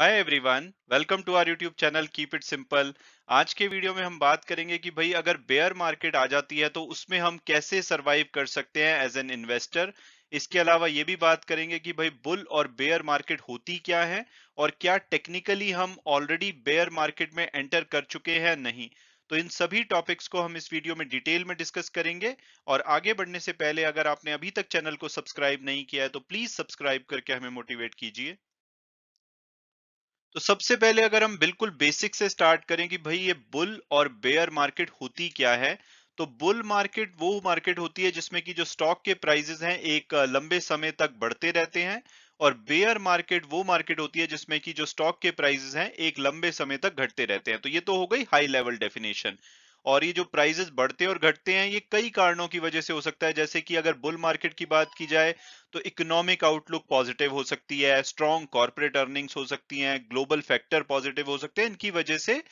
hi everyone welcome to our YouTube channel keep it simple आज के video में हम बात करेंगे कि भाई अगर बेयर मार्केट आ जाती है तो उसमें हम कैसे सरवाइव कर सकते हैं एज एन इन्वेस्टर इसके अलावा ये भी बात करेंगे कि भाई बुल और बेयर मार्केट होती क्या है और क्या टेक्निकली हम ऑलरेडी बेयर मार्केट में एंटर कर चुके हैं नहीं तो इन सभी टॉपिक्स को हम इस वीडियो में डिटेल में डिस्कस करेंगे और आगे बढ़ने से पहले अगर आपने अभी तक चैनल को सब्सक्राइब नहीं किया है तो प्लीज सब्सक्राइब करके हमें मोटिवेट कीजिए तो सबसे पहले अगर हम बिल्कुल बेसिक से स्टार्ट करें कि भाई ये बुल और बेयर मार्केट होती क्या है तो बुल मार्केट वो मार्केट होती है जिसमें कि जो स्टॉक के प्राइजेस हैं एक लंबे समय तक बढ़ते रहते हैं और बेयर मार्केट वो मार्केट होती है जिसमें कि जो स्टॉक के प्राइजेस हैं एक लंबे समय तक घटते रहते हैं तो ये तो हो गई हाई लेवल डेफिनेशन और ये जो प्राइजेस बढ़ते और घटते हैं ये कई कारणों की वजह से हो सकता है जैसे कि अगर बुल मार्केट की बात की जाए तो इकोनॉमिक आउटलुक पॉजिटिव हो सकती है स्ट्रॉन्ग कॉर्पोरेट अर्निंग्स हो सकती हैं ग्लोबल फैक्टर पॉजिटिव हो सकते हैं इनकी वजह से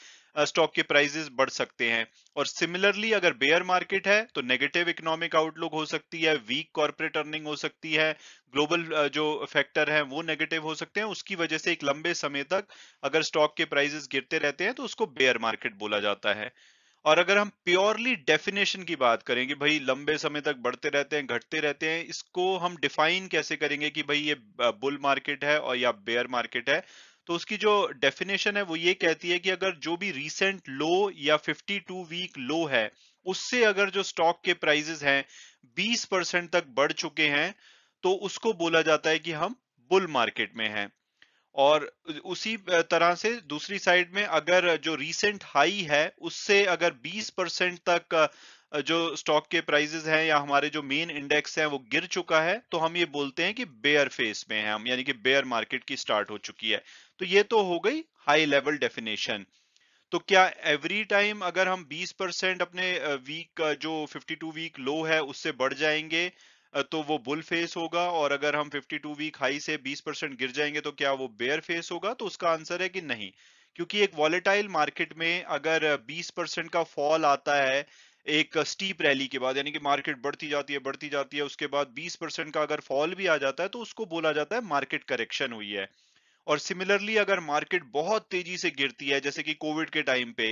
स्टॉक के प्राइजेस बढ़ सकते हैं और सिमिलरली अगर बेयर मार्केट है तो नेगेटिव इकोनॉमिक आउटलुक हो सकती है वीक कॉर्पोरेट अर्निंग हो सकती है ग्लोबल जो फैक्टर है वो नेगेटिव हो सकते हैं उसकी वजह से एक लंबे समय तक अगर स्टॉक के प्राइजेस गिरते रहते हैं तो उसको बेयर मार्केट बोला जाता है और अगर हम प्योरली डेफिनेशन की बात करें कि भाई लंबे समय तक बढ़ते रहते हैं घटते रहते हैं इसको हम डिफाइन कैसे करेंगे कि भाई ये बुल मार्केट है और या बेयर मार्केट है तो उसकी जो डेफिनेशन है वो ये कहती है कि अगर जो भी रिसेंट लो या 52 वीक लो है उससे अगर जो स्टॉक के प्राइजेस हैं 20 परसेंट तक बढ़ चुके हैं तो उसको बोला जाता है कि हम बुल मार्केट में हैं और उसी तरह से दूसरी साइड में अगर जो रीसेंट हाई है उससे अगर 20 परसेंट तक जो स्टॉक के प्राइजेस हैं या हमारे जो मेन इंडेक्स हैं वो गिर चुका है तो हम ये बोलते हैं कि बेयर फेस में है हम यानी कि बेयर मार्केट की स्टार्ट हो चुकी है तो ये तो हो गई हाई लेवल डेफिनेशन तो क्या एवरी टाइम अगर हम 20 परसेंट अपने वीक जो 52 वीक लो है उससे बढ़ जाएंगे तो वो बुल फेस होगा और अगर हम 52 वीक हाई से 20 परसेंट गिर जाएंगे तो क्या वो बेयर फेस होगा तो उसका आंसर है कि नहीं क्योंकि एक वॉलेटाइल मार्केट में अगर 20 परसेंट का फॉल आता है एक स्टीप रैली के बाद यानी कि मार्केट बढ़ती जाती है बढ़ती जाती है उसके बाद 20 परसेंट का अगर फॉल भी आ जाता है तो उसको बोला जाता है मार्केट करेक्शन हुई है और सिमिलरली अगर मार्केट बहुत तेजी से गिरती है जैसे कि कोविड के टाइम पे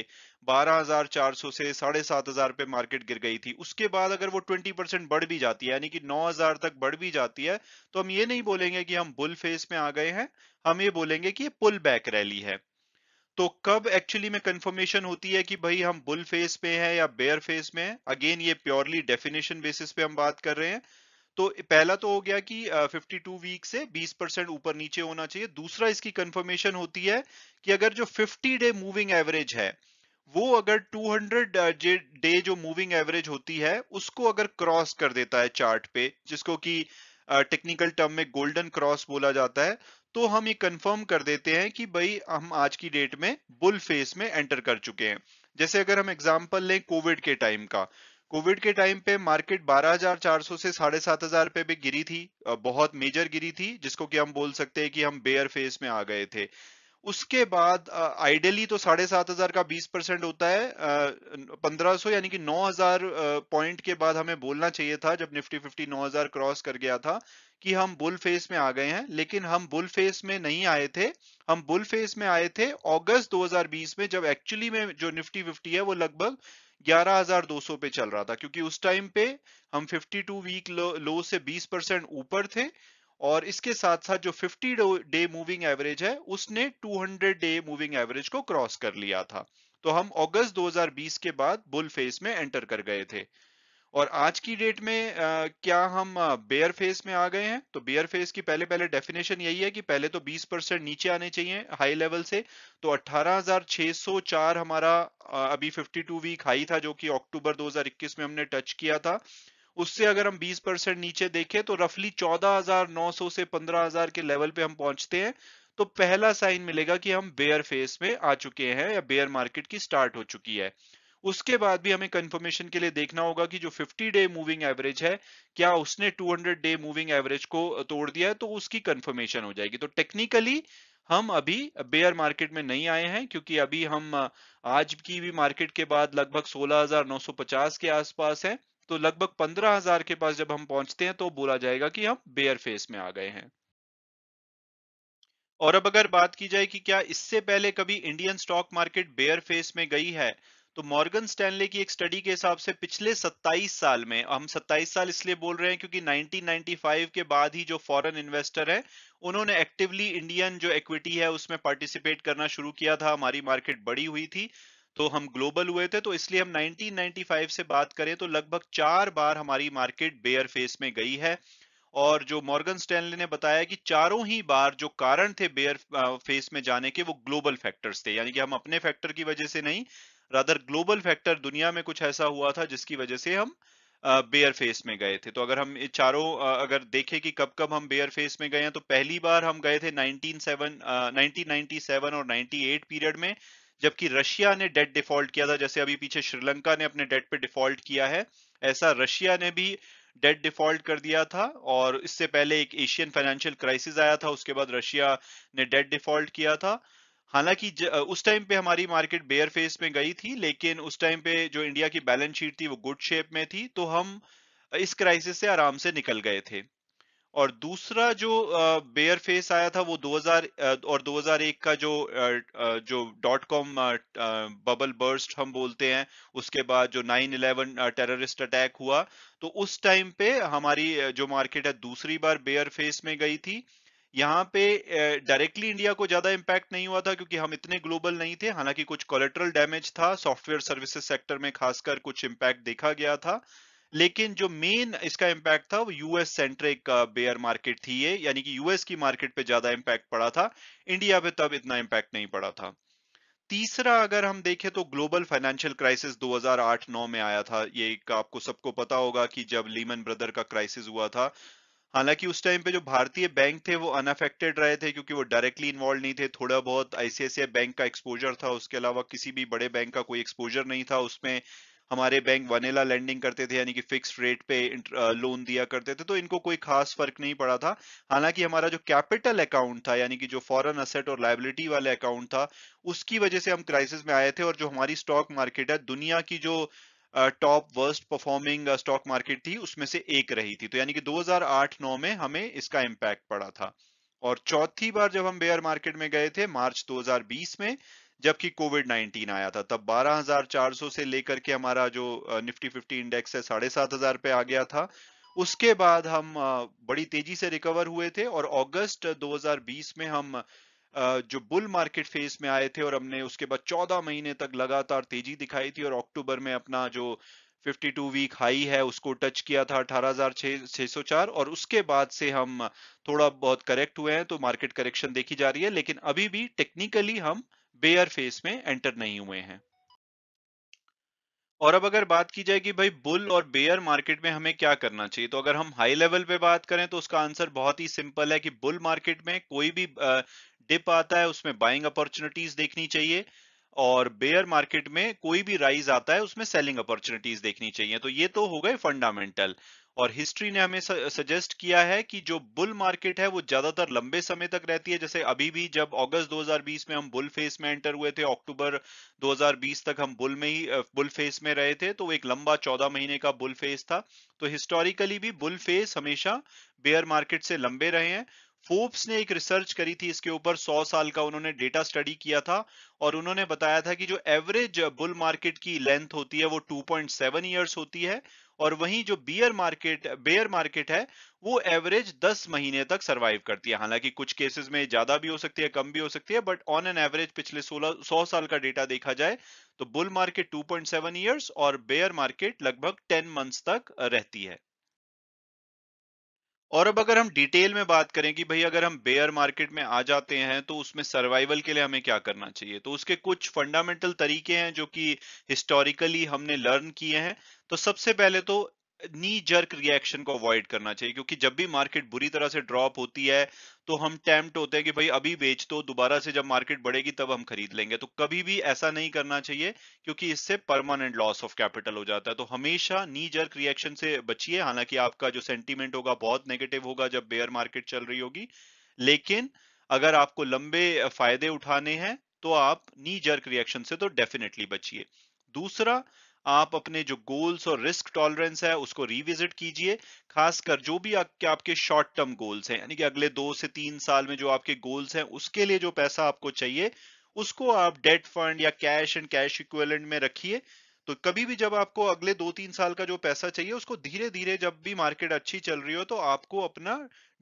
12,400 से साढ़े सात हजार पे मार्केट गिर गई थी उसके बाद अगर वो 20 परसेंट बढ़ भी जाती है यानी कि 9,000 तक बढ़ भी जाती है तो हम ये नहीं बोलेंगे कि हम बुल फेस में आ गए हैं हम ये बोलेंगे कि ये पुल बैक रैली है तो कब एक्चुअली में कंफर्मेशन होती है कि भाई हम बुल फेस पे है या बेयर फेस में अगेन ये प्योरली डेफिनेशन बेसिस पे हम बात कर रहे हैं तो पहला तो हो गया कि 52 वीक से 20 परसेंट ऊपर नीचे होना चाहिए दूसरा इसकी कंफर्मेशन होती है कि अगर जो 50 डे मूविंग एवरेज है वो अगर 200 डे जो मूविंग एवरेज होती है उसको अगर क्रॉस कर देता है चार्ट पे जिसको कि टेक्निकल टर्म में गोल्डन क्रॉस बोला जाता है तो हम ये कंफर्म कर देते हैं कि भाई हम आज की डेट में बुल फेस में एंटर कर चुके हैं जैसे अगर हम एग्जाम्पल लें कोविड के टाइम का कोविड के टाइम पे मार्केट 12,400 से साढ़े सात हजार पे भी गिरी थी बहुत मेजर गिरी थी जिसको कि हम बोल सकते हैं कि हम बेयर फेस में आ गए थे उसके बाद आइडियली तो साढ़े सात हजार का बीस परसेंट होता है पंद्रह यानी कि नौ हजार पॉइंट के बाद हमें बोलना चाहिए था जब निफ्टी फिफ्टी नौ हजार क्रॉस कर गया था कि हम बुल फेस में आ गए हैं लेकिन हम बुल फेस में नहीं आए थे हम बुल फेस में आए थे अगस्त 2020 में जब एक्चुअली में जो निफ्टी फिफ्टी है वो लगभग 11,200 पे चल रहा था क्योंकि उस टाइम पे हम 52 वीक लो, लो से 20 परसेंट ऊपर थे और इसके साथ साथ जो 50 डे मूविंग एवरेज है उसने 200 डे मूविंग एवरेज को क्रॉस कर लिया था तो हम अगस्त 2020 के बाद बुल फेस में एंटर कर गए थे और आज की डेट में आ, क्या हम बेयर फेस में आ गए हैं तो बेयर फेस की पहले पहले डेफिनेशन यही है कि पहले तो 20 परसेंट नीचे आने चाहिए हाई लेवल से तो 18,604 हमारा आ, अभी 52 वीक हाई था जो कि अक्टूबर 2021 में हमने टच किया था उससे अगर हम 20 परसेंट नीचे देखें तो रफली 14,900 से 15,000 के लेवल पे हम पहुंचते हैं तो पहला साइन मिलेगा कि हम बेयर फेस में आ चुके हैं या बेयर मार्केट की स्टार्ट हो चुकी है उसके बाद भी हमें कंफर्मेशन के लिए देखना होगा कि जो 50 डे मूविंग एवरेज है क्या उसने 200 डे मूविंग एवरेज को तोड़ दिया है तो उसकी कंफर्मेशन हो जाएगी तो टेक्निकली हम अभी बेयर मार्केट में नहीं आए हैं क्योंकि अभी हम आज की भी मार्केट के बाद लगभग 16,950 के आसपास है तो लगभग 15,000 के पास जब हम पहुंचते हैं तो बोला जाएगा कि हम बेयर फेस में आ गए हैं और अब अगर बात की जाए कि क्या इससे पहले कभी Indian stock market bear phase में गई है तो मॉर्गन स्टैनले की एक स्टडी के हिसाब से पिछले 27 साल में हम 27 साल इसलिए बोल रहे हैं क्योंकि 1995 के बाद ही जो फॉरेन इन्वेस्टर है उन्होंने एक्टिवली इंडियन जो इक्विटी है उसमें पार्टिसिपेट करना शुरू किया था हमारी मार्केट बड़ी हुई थी तो हम ग्लोबल हुए थे तो इसलिए हम 1995 से बात करें तो लगभग चार बार हमारी मार्केट बेयर फेस में गई है और जो मॉर्गन स्टैनले ने बताया कि चारों ही बार जो कारण थे बेयर फेस में जाने के वो ग्लोबल फैक्टर्स थे यानी कि हम अपने फैक्टर की वजह से नहीं रादर ग्लोबल फैक्टर दुनिया में कुछ ऐसा हुआ था जिसकी वजह से हम बेयर फेस में गए थे तो अगर हम चारों अगर देखें कि कब कब हम बेयर फेस में गए हैं तो पहली बार हम गए थे 197 1997 और 98 पीरियड में जबकि रशिया ने डेट डिफॉल्ट किया था जैसे अभी पीछे श्रीलंका ने अपने डेट पे डिफॉल्ट किया है ऐसा रशिया ने भी डेट डिफॉल्ट कर दिया था और इससे पहले एक एशियन फाइनेंशियल क्राइसिस आया था उसके बाद रशिया ने डेट डिफॉल्ट किया था हालांकि उस टाइम पे हमारी मार्केट बेयर फेस में गई थी लेकिन उस टाइम पे जो इंडिया की बैलेंस शीट थी वो गुड शेप में थी तो हम इस क्राइसिस से आराम से निकल गए थे और दूसरा जो बेयर फेस आया था वो 2000 और 2001 का जो जो डॉट कॉम बबल बर्स्ट हम बोलते हैं उसके बाद जो 9/11 टेररिस्ट अटैक हुआ तो उस टाइम पे हमारी जो मार्केट है दूसरी बार बेयर फेस में गई थी यहाँ पे डायरेक्टली इंडिया को ज्यादा इम्पैक्ट नहीं हुआ था क्योंकि हम इतने ग्लोबल नहीं थे हालांकि कुछ कोलेट्रल डैमेज था सॉफ्टवेयर सर्विसेज सेक्टर में खासकर कुछ इम्पैक्ट देखा गया था लेकिन जो मेन इसका इम्पैक्ट था वो यूएस सेंट्रिक बेयर मार्केट थी ये यानी कि यूएस की मार्केट पे ज्यादा इम्पैक्ट पड़ा था इंडिया पे तब इतना इम्पैक्ट नहीं पड़ा था तीसरा अगर हम देखें तो ग्लोबल फाइनेंशियल क्राइसिस 2008-9 में आया था ये आपको सबको पता होगा कि जब लीमन ब्रदर का क्राइसिस हुआ था हालांकि उस टाइम पे जो भारतीय बैंक थे वो अनअफेक्टेड रहे थे क्योंकि वो डायरेक्टली इन्वॉल्व नहीं थे थोड़ा बहुत आईसीआईसीआई बैंक का एक्सपोजर था उसके अलावा किसी भी बड़े बैंक का कोई एक्सपोजर नहीं था उसमें हमारे बैंक वनेला लैंडिंग करते थे यानी कि फिक्स रेट पे लोन दिया करते थे तो इनको कोई खास फर्क नहीं पड़ा था हालांकि हमारा जो कैपिटल अकाउंट था यानी कि जो फॉरेन असेट और लाइबिलिटी वाला अकाउंट था उसकी वजह से हम क्राइसिस में आए थे और जो हमारी स्टॉक मार्केट है दुनिया की जो top worst performing stock market थी उसमें से एक रही थी तो यानी कि 2008-9 में हमें इसका इम्पैक्ट पड़ा था और चौथी बार जब हम बेयर मार्केट में गए थे मार्च 2020 में जबकि कोविड 19 आया था तब 12,400 से लेकर के हमारा जो निफ्टी 50 इंडेक्स है साढ़े सात हजार पे आ गया था उसके बाद हम बड़ी तेजी से रिकवर हुए थे और अगस्त 2020 में हम जो बुल मार्केट फेज में आए थे और हमने उसके बाद 14 महीने तक लगातार तेजी दिखाई थी और अक्टूबर में अपना जो 52 वीक हाई है उसको टच किया था 18,604 और उसके बाद से हम थोड़ा बहुत करेक्ट हुए हैं तो मार्केट करेक्शन देखी जा रही है लेकिन अभी भी टेक्निकली हम बेयर फेस में एंटर नहीं हुए हैं और अब अगर बात की जाए कि भाई बुल और बेयर मार्केट में हमें क्या करना चाहिए तो अगर हम हाई लेवल पे बात करें तो उसका आंसर बहुत ही सिंपल है कि बुल मार्केट में कोई भी डिप आता है उसमें बाइंग अपॉर्चुनिटीज देखनी चाहिए और बेयर मार्केट में कोई भी राइज आता है उसमें सेलिंग अपॉर्चुनिटीज देखनी चाहिए तो ये तो हो गए फंडामेंटल और हिस्ट्री ने हमें सजेस्ट किया है कि जो बुल मार्केट है वो ज्यादातर लंबे समय तक रहती है जैसे अभी भी जब अगस्त 2020 में हम बुल फेस में एंटर हुए थे अक्टूबर 2020 तक हम बुल में ही बुल फेस में रहे थे तो एक लंबा 14 महीने का बुल फेस था तो हिस्टोरिकली भी बुल फेस हमेशा बेयर मार्केट से लंबे रहे हैं फोर्ब्स ने एक रिसर्च करी थी इसके ऊपर 100 साल का उन्होंने डेटा स्टडी किया था और उन्होंने बताया था कि जो एवरेज बुल मार्केट की लेंथ होती है वो 2.7 पॉइंट होती है और वहीं जो बियर मार्केट बेयर मार्केट है वो एवरेज 10 महीने तक सरवाइव करती है हालांकि कुछ केसेस में ज्यादा भी हो सकती है कम भी हो सकती है बट ऑन एन एवरेज पिछले 16 सौ साल का डेटा देखा जाए तो बुल मार्केट 2.7 इयर्स और बेयर मार्केट लगभग 10 मंथ्स तक रहती है और अब अगर हम डिटेल में बात करें कि भाई अगर हम बेयर मार्केट में आ जाते हैं तो उसमें सर्वाइवल के लिए हमें क्या करना चाहिए तो उसके कुछ फंडामेंटल तरीके हैं जो कि हिस्टोरिकली हमने लर्न किए हैं तो सबसे पहले तो नी जर्क रिएक्शन को अवॉइड करना चाहिए क्योंकि जब भी मार्केट बुरी तरह से ड्रॉप होती है तो हम टेम्प्ट होते हैं कि भाई अभी बेच तो दोबारा से जब मार्केट बढ़ेगी तब हम खरीद लेंगे तो कभी भी ऐसा नहीं करना चाहिए क्योंकि इससे परमानेंट लॉस ऑफ कैपिटल हो जाता है तो हमेशा नी जर्क रिएक्शन से बचिए हालांकि आपका जो सेंटिमेंट होगा बहुत नेगेटिव होगा जब बेयर मार्केट चल रही होगी लेकिन अगर आपको लंबे फायदे उठाने हैं तो आप नी जर्क रिएक्शन से तो डेफिनेटली बचिए दूसरा आप अपने जो गोल्स और रिस्क टॉलरेंस है उसको रिविजिट कीजिए खासकर जो भी आपके आपके शॉर्ट टर्म गोल्स हैं यानी कि अगले दो से तीन साल में जो आपके गोल्स हैं उसके लिए जो पैसा आपको चाहिए उसको आप डेट फंड या कैश एंड कैश इक्वेलेंट में रखिए तो कभी भी जब आपको अगले दो तीन साल का जो पैसा चाहिए उसको धीरे धीरे जब भी मार्केट अच्छी चल रही हो तो आपको अपना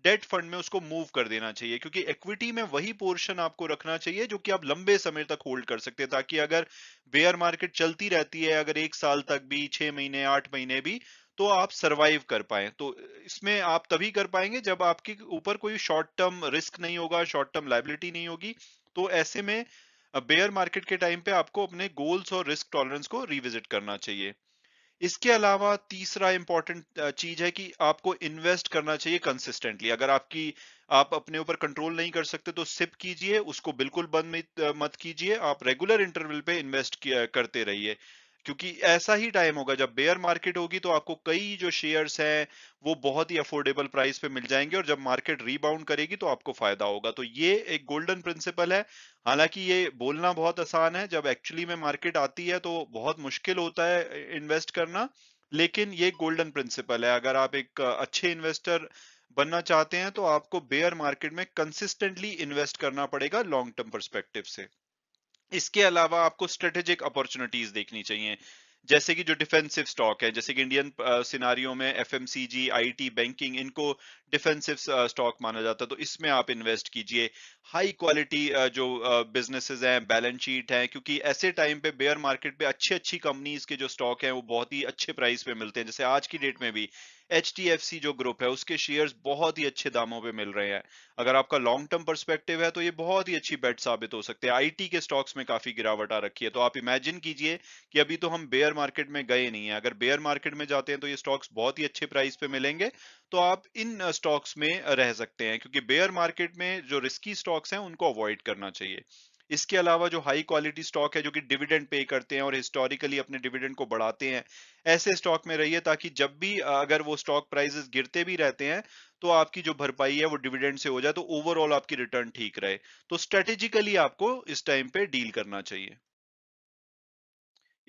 डेट फंड में उसको मूव कर देना चाहिए क्योंकि इक्विटी में वही पोर्शन आपको रखना चाहिए जो कि आप लंबे समय तक होल्ड कर सकते हैं ताकि अगर बेयर मार्केट चलती रहती है अगर एक साल तक भी छह महीने आठ महीने भी तो आप सरवाइव कर पाए तो इसमें आप तभी कर पाएंगे जब आपके ऊपर कोई शॉर्ट टर्म रिस्क नहीं होगा शॉर्ट टर्म लाइबिलिटी नहीं होगी तो ऐसे में बेयर मार्केट के टाइम पे आपको अपने गोल्स और रिस्क टॉलरेंस को रिविजिट करना चाहिए इसके अलावा तीसरा इंपॉर्टेंट चीज है कि आपको इन्वेस्ट करना चाहिए कंसिस्टेंटली अगर आपकी आप अपने ऊपर कंट्रोल नहीं कर सकते तो सिप कीजिए उसको बिल्कुल बंद मत कीजिए आप रेगुलर इंटरवल पे इन्वेस्ट करते रहिए क्योंकि ऐसा ही टाइम होगा जब बेयर मार्केट होगी तो आपको कई जो शेयर्स हैं वो बहुत ही अफोर्डेबल प्राइस पे मिल जाएंगे और जब मार्केट रीबाउंड करेगी तो आपको फायदा होगा तो ये एक गोल्डन प्रिंसिपल है हालांकि ये बोलना बहुत आसान है जब एक्चुअली में मार्केट आती है तो बहुत मुश्किल होता है इन्वेस्ट करना लेकिन ये गोल्डन प्रिंसिपल है अगर आप एक अच्छे इन्वेस्टर बनना चाहते हैं तो आपको बेयर मार्केट में कंसिस्टेंटली इन्वेस्ट करना पड़ेगा लॉन्ग टर्म परस्पेक्टिव से इसके अलावा आपको स्ट्रेटेजिक अपॉर्चुनिटीज देखनी चाहिए जैसे कि जो डिफेंसिव स्टॉक है जैसे कि इंडियन सिनारियो में एफ एम बैंकिंग इनको डिफेंसिव स्टॉक माना जाता है तो इसमें आप इन्वेस्ट कीजिए हाई क्वालिटी जो बिजनेसेस हैं बैलेंस शीट हैं क्योंकि ऐसे टाइम पे बेयर मार्केट पे अच्छी अच्छी कंपनीज के जो स्टॉक हैं वो बहुत ही अच्छे प्राइस पे मिलते हैं जैसे आज की डेट में भी एच जो ग्रुप है उसके शेयर्स बहुत ही अच्छे दामों पे मिल रहे हैं अगर आपका लॉन्ग टर्म परस्पेक्टिव है तो ये बहुत ही अच्छी बेट साबित हो सकते हैं आईटी के स्टॉक्स में काफी गिरावट आ रखी है तो आप इमेजिन कीजिए कि अभी तो हम बेयर मार्केट में गए नहीं है अगर बेयर मार्केट में जाते हैं तो ये स्टॉक्स बहुत ही अच्छे प्राइस पे मिलेंगे तो आप इन स्टॉक्स में रह सकते हैं क्योंकि बेयर मार्केट में जो रिस्की स्टॉक्स हैं उनको अवॉइड करना चाहिए इसके अलावा जो हाई क्वालिटी स्टॉक है जो कि डिविडेंड पे करते हैं और हिस्टोरिकली अपने डिविडेंड को बढ़ाते हैं ऐसे स्टॉक में रहिए ताकि जब भी अगर वो स्टॉक प्राइजेस गिरते भी रहते हैं तो आपकी जो भरपाई है वो डिविडेंड से हो जाए तो ओवरऑल आपकी रिटर्न ठीक रहे तो स्ट्रेटेजिकली आपको इस टाइम पे डील करना चाहिए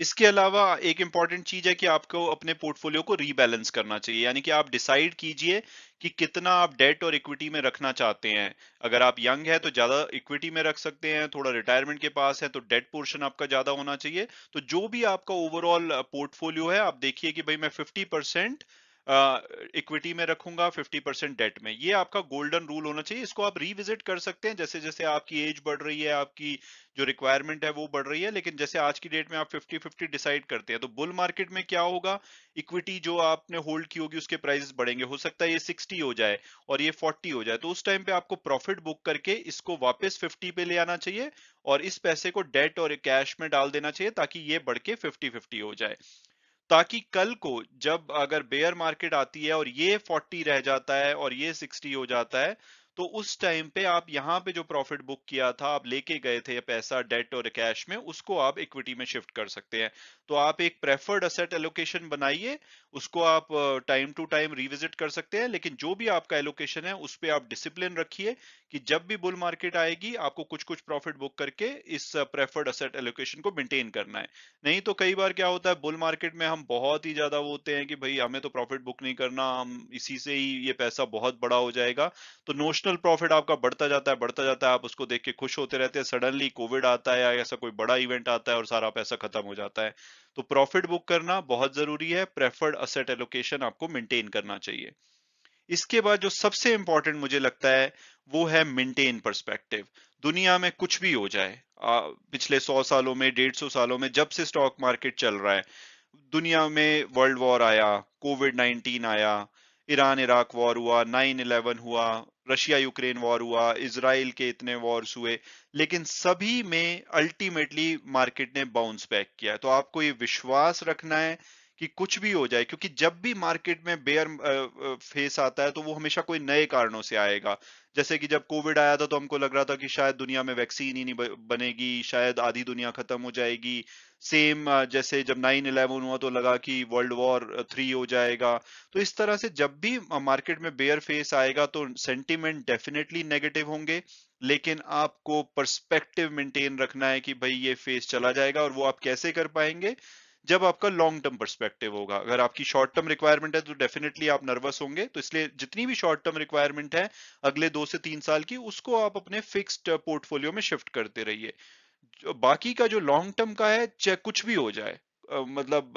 इसके अलावा एक इंपॉर्टेंट चीज है कि आपको अपने पोर्टफोलियो को रीबैलेंस करना चाहिए यानी कि आप डिसाइड कीजिए कि कितना आप डेट और इक्विटी में रखना चाहते हैं अगर आप यंग है तो ज्यादा इक्विटी में रख सकते हैं थोड़ा रिटायरमेंट के पास है तो डेट पोर्शन आपका ज्यादा होना चाहिए तो जो भी आपका ओवरऑल पोर्टफोलियो uh, है आप देखिए कि भाई मैं फिफ्टी परसेंट इक्विटी uh, में रखूंगा 50 परसेंट डेट में ये आपका गोल्डन रूल होना चाहिए इसको आप रिविजिट कर सकते हैं जैसे जैसे आपकी एज बढ़ रही है आपकी जो रिक्वायरमेंट है वो बढ़ रही है लेकिन जैसे आज की डेट में आप 50 50 डिसाइड करते हैं तो बुल मार्केट में क्या होगा इक्विटी जो आपने होल्ड की होगी उसके प्राइस बढ़ेंगे हो सकता है ये सिक्सटी हो जाए और ये फोर्टी हो जाए तो उस टाइम पे आपको प्रॉफिट बुक करके इसको वापिस फिफ्टी पे ले आना चाहिए और इस पैसे को डेट और कैश में डाल देना चाहिए ताकि ये बढ़ के फिफ्टी फिफ्टी हो जाए ताकि कल को जब अगर बेयर मार्केट आती है और ये 40 रह जाता है और ये 60 हो जाता है तो उस टाइम पे आप यहाँ पे जो प्रॉफिट बुक किया था आप लेके गए थे पैसा डेट और कैश में उसको आप इक्विटी में शिफ्ट कर सकते हैं तो आप एक प्रेफर्ड असेट एलोकेशन बनाइए उसको आप टाइम टू टाइम रिविजिट कर सकते हैं लेकिन जो भी आपका एलोकेशन है उस पर आप डिसिप्लिन रखिए कि जब भी बुल मार्केट आएगी आपको कुछ कुछ प्रॉफिट बुक करके इस प्रेफर्ड असेट एलोकेशन को मेंटेन करना है नहीं तो कई बार क्या होता है बुल मार्केट में हम बहुत ही ज्यादा वो होते हैं कि भाई हमें तो प्रॉफिट बुक नहीं करना हम इसी से ही ये पैसा बहुत बड़ा हो जाएगा तो नोश ऑपरेशनल प्रॉफिट आपका बढ़ता जाता है बढ़ता जाता है आप उसको देख के खुश होते रहते हैं सडनली कोविड आता है या ऐसा कोई बड़ा इवेंट आता है और सारा पैसा खत्म हो जाता है तो प्रॉफिट बुक करना बहुत जरूरी है प्रेफर्ड असेट एलोकेशन आपको मेंटेन करना चाहिए इसके बाद जो सबसे इंपॉर्टेंट मुझे लगता है वो है मेंटेन परस्पेक्टिव दुनिया में कुछ भी हो जाए आ, पिछले सौ सालों में डेढ़ सौ सालों में जब से स्टॉक मार्केट चल रहा है दुनिया में वर्ल्ड वॉर आया कोविड नाइन्टीन आया ईरान इराक वॉर हुआ नाइन इलेवन हुआ रशिया यूक्रेन वॉर हुआ इसराइल के इतने वॉर्स हुए लेकिन सभी में अल्टीमेटली मार्केट ने बाउंस बैक किया तो आपको ये विश्वास रखना है कि कुछ भी हो जाए क्योंकि जब भी मार्केट में बेयर फेस आता है तो वो हमेशा कोई नए कारणों से आएगा जैसे कि जब कोविड आया था तो हमको लग रहा था कि शायद दुनिया में वैक्सीन ही नहीं बनेगी शायद आधी दुनिया खत्म हो जाएगी सेम जैसे जब नाइन इलेवन हुआ तो लगा कि वर्ल्ड वॉर थ्री हो जाएगा तो इस तरह से जब भी मार्केट में बेयर फेस आएगा तो सेंटिमेंट डेफिनेटली नेगेटिव होंगे लेकिन आपको परस्पेक्टिव मेंटेन रखना है कि भाई ये फेस चला जाएगा और वो आप कैसे कर पाएंगे जब आपका लॉन्ग टर्म परस्पेक्टिव होगा अगर आपकी शॉर्ट टर्म रिक्वायरमेंट है तो डेफिनेटली आप नर्वस होंगे तो इसलिए जितनी भी शॉर्ट टर्म रिक्वायरमेंट है अगले दो से तीन साल की उसको आप अपने फिक्स्ड पोर्टफोलियो में शिफ्ट करते रहिए बाकी का जो लॉन्ग टर्म का है चाहे कुछ भी हो जाए मतलब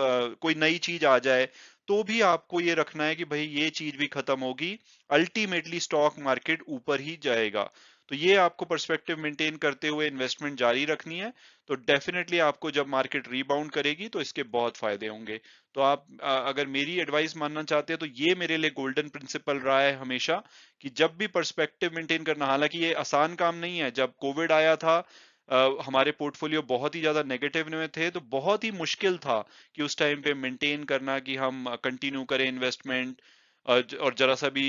कोई नई चीज आ जाए तो भी आपको ये रखना है कि भाई ये चीज भी खत्म होगी अल्टीमेटली स्टॉक मार्केट ऊपर ही जाएगा तो ये आपको परस्पेक्टिव मेंटेन करते हुए इन्वेस्टमेंट जारी रखनी है तो डेफिनेटली आपको जब मार्केट रीबाउंड करेगी तो इसके बहुत फायदे होंगे तो आप अगर मेरी एडवाइस मानना चाहते हैं तो ये मेरे लिए गोल्डन प्रिंसिपल रहा है हमेशा कि जब भी परस्पेक्टिव मेंटेन करना हालांकि ये आसान काम नहीं है जब कोविड आया था Uh, हमारे पोर्टफोलियो बहुत ही ज़्यादा नेगेटिव में थे तो बहुत ही मुश्किल था कि उस टाइम पे मेंटेन करना कि हम कंटिन्यू करें इन्वेस्टमेंट और जरा सा भी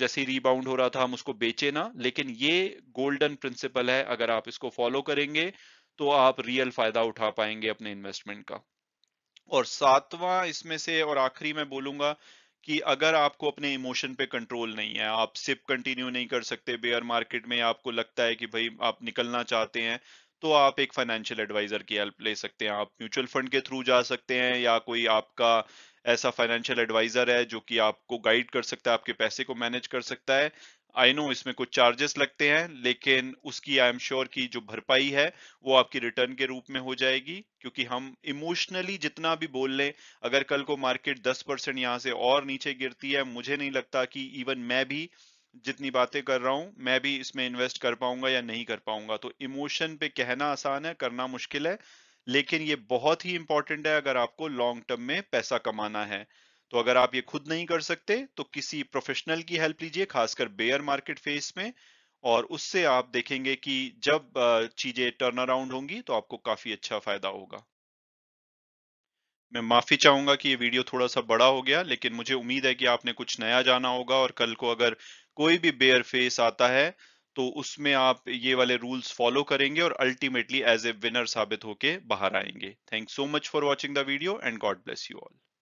जैसे रीबाउंड हो रहा था हम उसको बेचे ना लेकिन ये गोल्डन प्रिंसिपल है अगर आप इसको फॉलो करेंगे तो आप रियल फायदा उठा पाएंगे अपने इन्वेस्टमेंट का और सातवां इसमें से और आखिरी मैं बोलूंगा कि अगर आपको अपने इमोशन पे कंट्रोल नहीं है आप सिप कंटिन्यू नहीं कर सकते बेयर मार्केट में आपको लगता है कि भाई आप निकलना चाहते हैं तो आप एक फाइनेंशियल एडवाइजर की हेल्प ले सकते हैं आप म्यूचुअल फंड के थ्रू जा सकते हैं या कोई आपका ऐसा फाइनेंशियल एडवाइजर है जो कि आपको गाइड कर सकता है आपके पैसे को मैनेज कर सकता है आई नो इसमें कुछ चार्जेस लगते हैं लेकिन उसकी आई एम श्योर की जो भरपाई है वो आपकी रिटर्न के रूप में हो जाएगी क्योंकि हम इमोशनली जितना भी बोल लें अगर कल को मार्केट 10 परसेंट यहाँ से और नीचे गिरती है मुझे नहीं लगता कि इवन मैं भी जितनी बातें कर रहा हूं मैं भी इसमें इन्वेस्ट कर पाऊंगा या नहीं कर पाऊंगा तो इमोशन पे कहना आसान है करना मुश्किल है लेकिन ये बहुत ही इंपॉर्टेंट है अगर आपको लॉन्ग टर्म में पैसा कमाना है तो अगर आप ये खुद नहीं कर सकते तो किसी प्रोफेशनल की हेल्प लीजिए खासकर बेयर मार्केट फेस में और उससे आप देखेंगे कि जब चीजें टर्न अराउंड होंगी तो आपको काफी अच्छा फायदा होगा मैं माफी चाहूंगा कि ये वीडियो थोड़ा सा बड़ा हो गया लेकिन मुझे उम्मीद है कि आपने कुछ नया जाना होगा और कल को अगर कोई भी बेयर फेस आता है तो उसमें आप ये वाले रूल्स फॉलो करेंगे और अल्टीमेटली एज ए विनर साबित होके बाहर आएंगे thank so much for watching the video and God bless you all